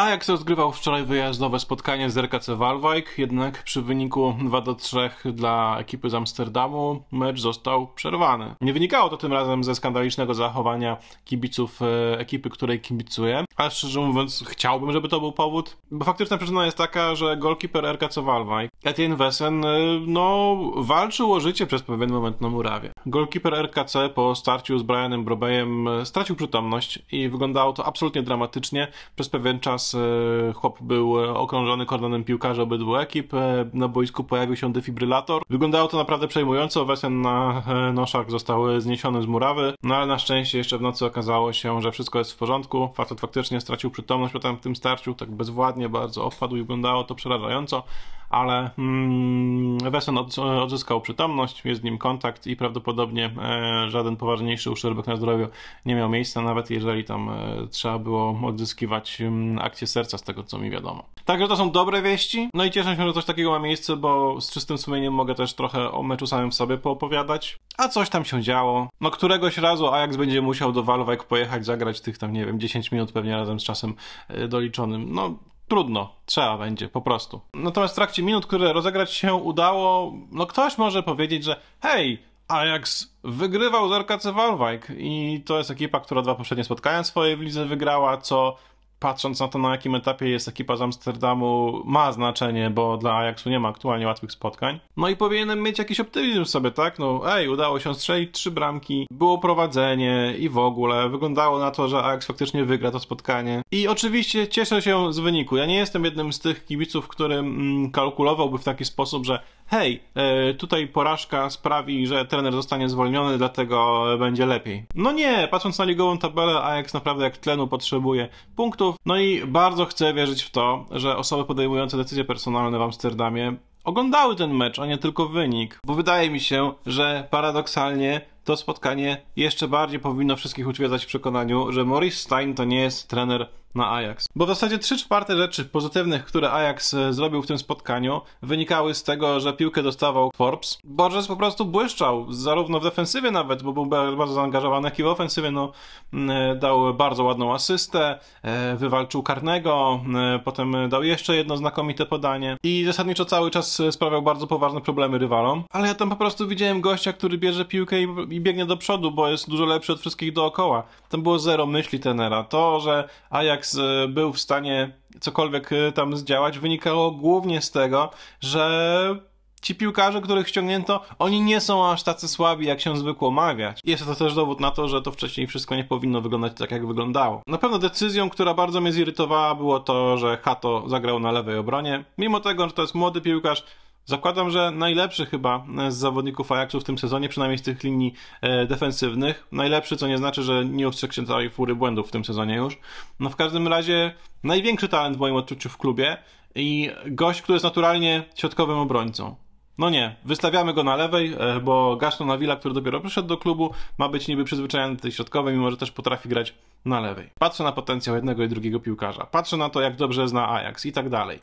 Ajax rozgrywał wczoraj wyjazdowe spotkanie z RKC Walwajk, jednak przy wyniku 2 do 3 dla ekipy z Amsterdamu mecz został przerwany. Nie wynikało to tym razem ze skandalicznego zachowania kibiców e, ekipy, której kibicuję, a szczerze mówiąc chciałbym, żeby to był powód, bo faktyczna przyczyna jest taka, że golkiper RKC Walwajk, Etienne Wesen, e, no walczył o życie przez pewien moment na murawie. Golkiper RKC po starciu z Brianem Brobejem e, stracił przytomność i wyglądało to absolutnie dramatycznie. Przez pewien czas E, chłop był e, okrążony kordonem piłkarzy obydwu ekip. E, na boisku pojawił się defibrylator. Wyglądało to naprawdę przejmująco. Wesen na noszach zostały zniesione z murawy, no ale na szczęście jeszcze w nocy okazało się, że wszystko jest w porządku. Facet faktycznie stracił przytomność potem w tym starciu, tak bezwładnie bardzo opadł i wyglądało to przerażająco ale mm, Wesen od, odzyskał przytomność, jest z nim kontakt i prawdopodobnie e, żaden poważniejszy uszczerbek na zdrowiu nie miał miejsca, nawet jeżeli tam e, trzeba było odzyskiwać mm, akcję serca, z tego co mi wiadomo. Także to są dobre wieści. No i cieszę się, że coś takiego ma miejsce, bo z czystym sumieniem mogę też trochę o meczu samym w sobie poopowiadać. A coś tam się działo. No któregoś razu Ajax będzie musiał do Valve'ek pojechać, zagrać tych tam, nie wiem, 10 minut pewnie razem z czasem e, doliczonym. No trudno, trzeba będzie, po prostu. Natomiast w trakcie minut, które rozegrać się udało, no ktoś może powiedzieć, że hej, Ajax wygrywał z RKC Walwijk i to jest ekipa, która dwa poprzednie spotkania swoje w lidze wygrała, co patrząc na to, na jakim etapie jest ekipa z Amsterdamu, ma znaczenie, bo dla Ajaxu nie ma aktualnie łatwych spotkań. No i powinienem mieć jakiś optymizm w sobie, tak? No ej, udało się strzelić trzy bramki, było prowadzenie i w ogóle. Wyglądało na to, że Ajax faktycznie wygra to spotkanie. I oczywiście cieszę się z wyniku. Ja nie jestem jednym z tych kibiców, który mm, kalkulowałby w taki sposób, że hej, e, tutaj porażka sprawi, że trener zostanie zwolniony, dlatego będzie lepiej. No nie, patrząc na ligową tabelę, Ajax naprawdę jak tlenu potrzebuje punktów. No i bardzo chcę wierzyć w to, że osoby podejmujące decyzje personalne w Amsterdamie oglądały ten mecz, a nie tylko wynik. Bo wydaje mi się, że paradoksalnie to spotkanie jeszcze bardziej powinno wszystkich utwierdzać w przekonaniu, że Maurice Stein to nie jest trener na Ajax. Bo w zasadzie trzy czwarte rzeczy pozytywnych, które Ajax e, zrobił w tym spotkaniu, wynikały z tego, że piłkę dostawał Forbes. Borges po prostu błyszczał, zarówno w defensywie nawet, bo był bardzo zaangażowany, jak i w ofensywie. No, e, dał bardzo ładną asystę, e, wywalczył karnego, potem dał jeszcze jedno znakomite podanie i zasadniczo cały czas sprawiał bardzo poważne problemy rywalom. Ale ja tam po prostu widziałem gościa, który bierze piłkę i, i biegnie do przodu, bo jest dużo lepszy od wszystkich dookoła. Tam było zero myśli tenera. To, że Ajax E, był w stanie cokolwiek e, tam zdziałać, wynikało głównie z tego, że ci piłkarze, których ściągnięto, oni nie są aż tacy słabi, jak się zwykło mawiać. Jest to też dowód na to, że to wcześniej wszystko nie powinno wyglądać tak, jak wyglądało. Na pewno decyzją, która bardzo mnie zirytowała, było to, że Hato zagrał na lewej obronie. Mimo tego, że to jest młody piłkarz, Zakładam, że najlepszy chyba e, z zawodników Ajaxu w tym sezonie, przynajmniej z tych linii e, defensywnych. Najlepszy, co nie znaczy, że nie ustrzegł się całej fury błędów w tym sezonie już. No w każdym razie największy talent w moim odczuciu w klubie i gość, który jest naturalnie środkowym obrońcą. No nie, wystawiamy go na lewej, e, bo Gaston Nawila, który dopiero przyszedł do klubu, ma być niby przyzwyczajony do tej środkowej, mimo że też potrafi grać na lewej. Patrzę na potencjał jednego i drugiego piłkarza, patrzę na to, jak dobrze zna Ajax i tak dalej.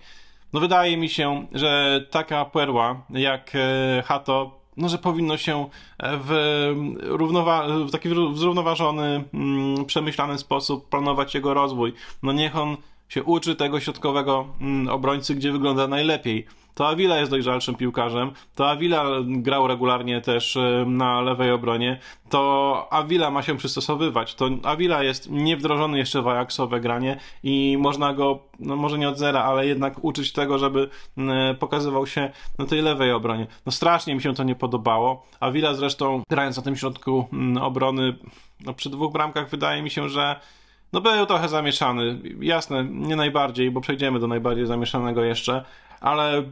No wydaje mi się, że taka perła jak e, Hato no, że powinno się e, w, równowa- w taki zrównoważony, mm, przemyślany sposób planować jego rozwój. No niech on się uczy tego środkowego mm, obrońcy, gdzie wygląda najlepiej. To Avila jest dojrzalszym piłkarzem, to Avila grał regularnie też y, na lewej obronie, to Avila ma się przystosowywać, to Avila jest niewdrożony jeszcze w Ajaxowe granie i można go, no może nie od zera, ale jednak uczyć tego, żeby mm, pokazywał się na tej lewej obronie. No strasznie mi się to nie podobało. Avila zresztą grając na tym środku mm, obrony no przy dwóch bramkach wydaje mi się, że no był trochę zamieszany, jasne, nie najbardziej, bo przejdziemy do najbardziej zamieszanego jeszcze, ale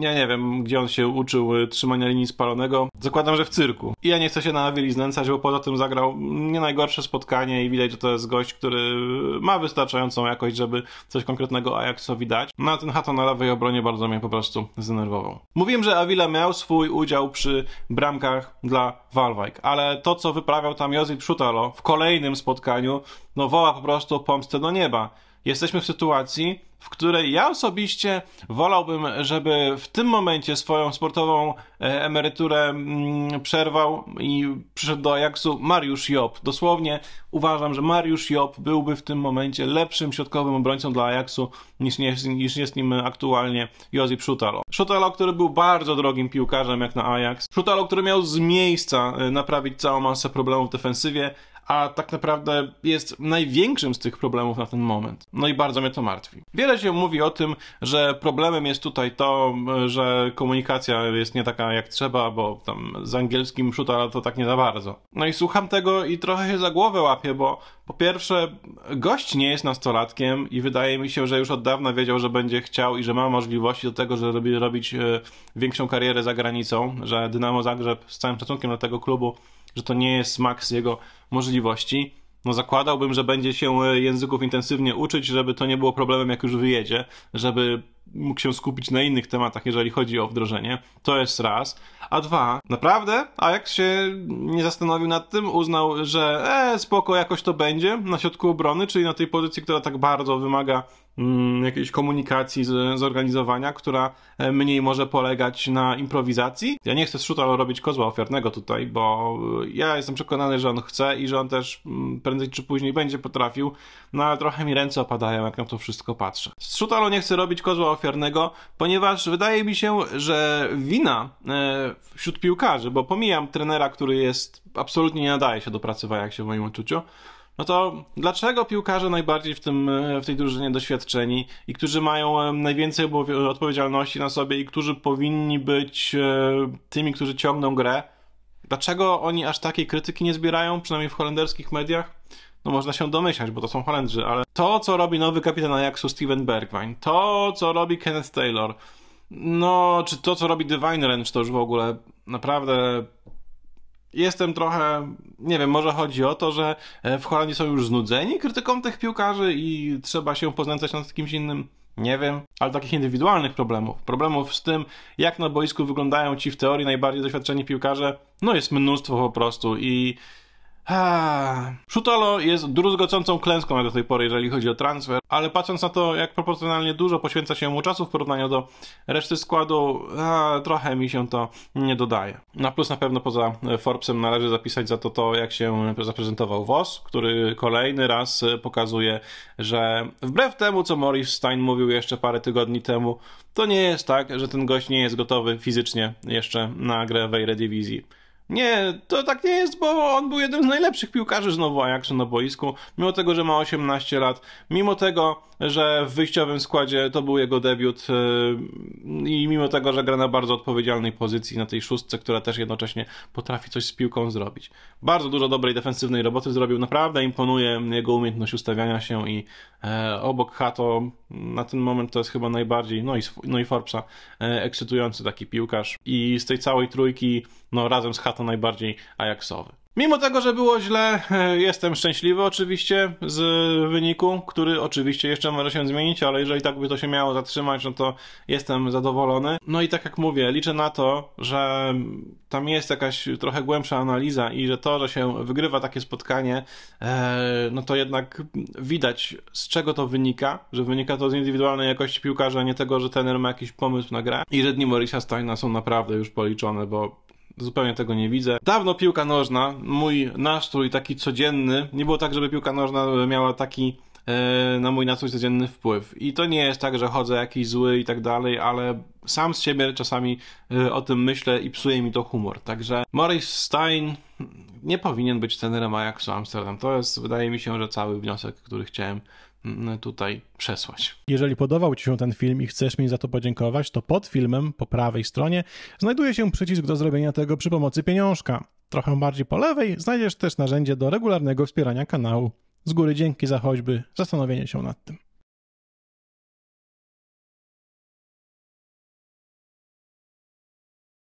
ja nie wiem, gdzie on się uczył y, trzymania linii spalonego. Zakładam, że w cyrku. I ja nie chcę się na Willi znęcać, bo poza tym zagrał nie najgorsze spotkanie i widać, że to jest gość, który ma wystarczającą jakość, żeby coś konkretnego Ajaxowi dać. No a ten Hato na lewej obronie bardzo mnie po prostu zdenerwował. Mówiłem, że Avila miał swój udział przy bramkach dla Walwajk, ale to, co wyprawiał tam Josip Szutalo w kolejnym spotkaniu, no woła po prostu pomstę do nieba jesteśmy w sytuacji, w której ja osobiście wolałbym, żeby w tym momencie swoją sportową e, emeryturę mm, przerwał i przyszedł do Ajaxu Mariusz Job. Dosłownie uważam, że Mariusz Job byłby w tym momencie lepszym środkowym obrońcą dla Ajaxu niż, niż jest nim aktualnie Josip Szutalo. Szutalo, który był bardzo drogim piłkarzem jak na Ajax. Szutalo, który miał z miejsca e, naprawić całą masę problemów w defensywie, a tak naprawdę jest największym z tych problemów na ten moment. No i bardzo mnie to martwi. Wiele się mówi o tym, że problemem jest tutaj to, że komunikacja jest nie taka jak trzeba, bo tam z angielskim szuta to tak nie za bardzo. No i słucham tego i trochę się za głowę łapię, bo po pierwsze, gość nie jest nastolatkiem i wydaje mi się, że już od dawna wiedział, że będzie chciał i że ma możliwości do tego, żeby robić e, większą karierę za granicą, że Dynamo Zagrzeb z całym szacunkiem dla tego klubu że to nie jest maks jego możliwości. No zakładałbym, że będzie się e, języków intensywnie uczyć, żeby to nie było problemem, jak już wyjedzie, żeby mógł się skupić na innych tematach, jeżeli chodzi o wdrożenie. To jest raz. A dwa, naprawdę? A jak się nie zastanowił nad tym, uznał, że e, spoko, jakoś to będzie na środku obrony, czyli na tej pozycji, która tak bardzo wymaga Mm, jakiejś komunikacji, z, zorganizowania, która e, mniej może polegać na improwizacji. Ja nie chcę z Szuta robić kozła ofiarnego tutaj, bo e, ja jestem przekonany, że on chce i że on też mm, prędzej czy później będzie potrafił, no ale trochę mi ręce opadają, jak na to wszystko patrzę. Z Szutalo nie chcę robić kozła ofiarnego, ponieważ wydaje mi się, że wina e, wśród piłkarzy, bo pomijam trenera, który jest absolutnie nie nadaje się do pracy w Ajaxie w moim odczuciu, no to dlaczego piłkarze najbardziej w, tym, e, w tej drużynie doświadczeni i którzy mają e, najwięcej odpowiedzialności na sobie i którzy powinni być e, tymi, którzy ciągną grę, dlaczego oni aż takiej krytyki nie zbierają, przynajmniej w holenderskich mediach? No można się domyślać, bo to są Holendrzy, ale to, co robi nowy kapitan Ajaxu Steven Bergwijn, to, co robi Kenneth Taylor, no, czy to, co robi Divine Ranch, to już w ogóle naprawdę jestem trochę, nie wiem, może chodzi o to, że e, w Holandii są już znudzeni krytyką tych piłkarzy i trzeba się poznać nad kimś innym. Nie wiem, ale takich indywidualnych problemów, problemów z tym, jak na boisku wyglądają ci w teorii najbardziej doświadczeni piłkarze, no jest mnóstwo po prostu i Szutolo jest druzgocącą klęską jak do tej pory, jeżeli chodzi o transfer, ale patrząc na to, jak proporcjonalnie dużo poświęca się mu czasu w porównaniu do reszty składu, a, trochę mi się to nie dodaje. Na plus na pewno poza Forbesem należy zapisać za to to, jak się zaprezentował Wos, który kolejny raz pokazuje, że wbrew temu, co Morris Stein mówił jeszcze parę tygodni temu, to nie jest tak, że ten gość nie jest gotowy fizycznie jeszcze na grę w Eredivisie. Nie, to tak nie jest, bo on był jednym z najlepszych piłkarzy znowu Ajaxu na boisku, mimo tego, że ma 18 lat, mimo tego, że w wyjściowym składzie to był jego debiut yy, i mimo tego, że gra na bardzo odpowiedzialnej pozycji na tej szóstce, która też jednocześnie potrafi coś z piłką zrobić. Bardzo dużo dobrej defensywnej roboty zrobił, naprawdę imponuje jego umiejętność ustawiania się i e, obok Hato na ten moment to jest chyba najbardziej, no i, no i Forbesa, e, ekscytujący taki piłkarz i z tej całej trójki no razem z chatą najbardziej Ajaxowy. Mimo tego, że było źle, e, jestem szczęśliwy oczywiście z wyniku, który oczywiście jeszcze może się zmienić, ale jeżeli tak by to się miało zatrzymać, no to jestem zadowolony. No i tak jak mówię, liczę na to, że tam jest jakaś trochę głębsza analiza i że to, że się wygrywa takie spotkanie, e, no to jednak widać z czego to wynika, że wynika to z indywidualnej jakości piłkarza, a nie tego, że tener ma jakiś pomysł na grę i że dni Morisa Steina są naprawdę już policzone, bo zupełnie tego nie widzę. Dawno piłka nożna, mój nastrój taki codzienny, nie było tak, żeby piłka nożna miała taki e, na mój nastrój codzienny wpływ. I to nie jest tak, że chodzę jakiś zły i tak dalej, ale sam z siebie czasami e, o tym myślę i psuje mi to humor. Także Maurice Stein nie powinien być trenerem Ajaxu Amsterdam. To jest, wydaje mi się, że cały wniosek, który chciałem Mm, tutaj przesłać. Jeżeli podobał Ci się ten film i chcesz mi za to podziękować, to pod filmem po prawej stronie znajduje się przycisk do zrobienia tego przy pomocy pieniążka. Trochę bardziej po lewej znajdziesz też narzędzie do regularnego wspierania kanału. Z góry dzięki za choćby zastanowienie się nad tym.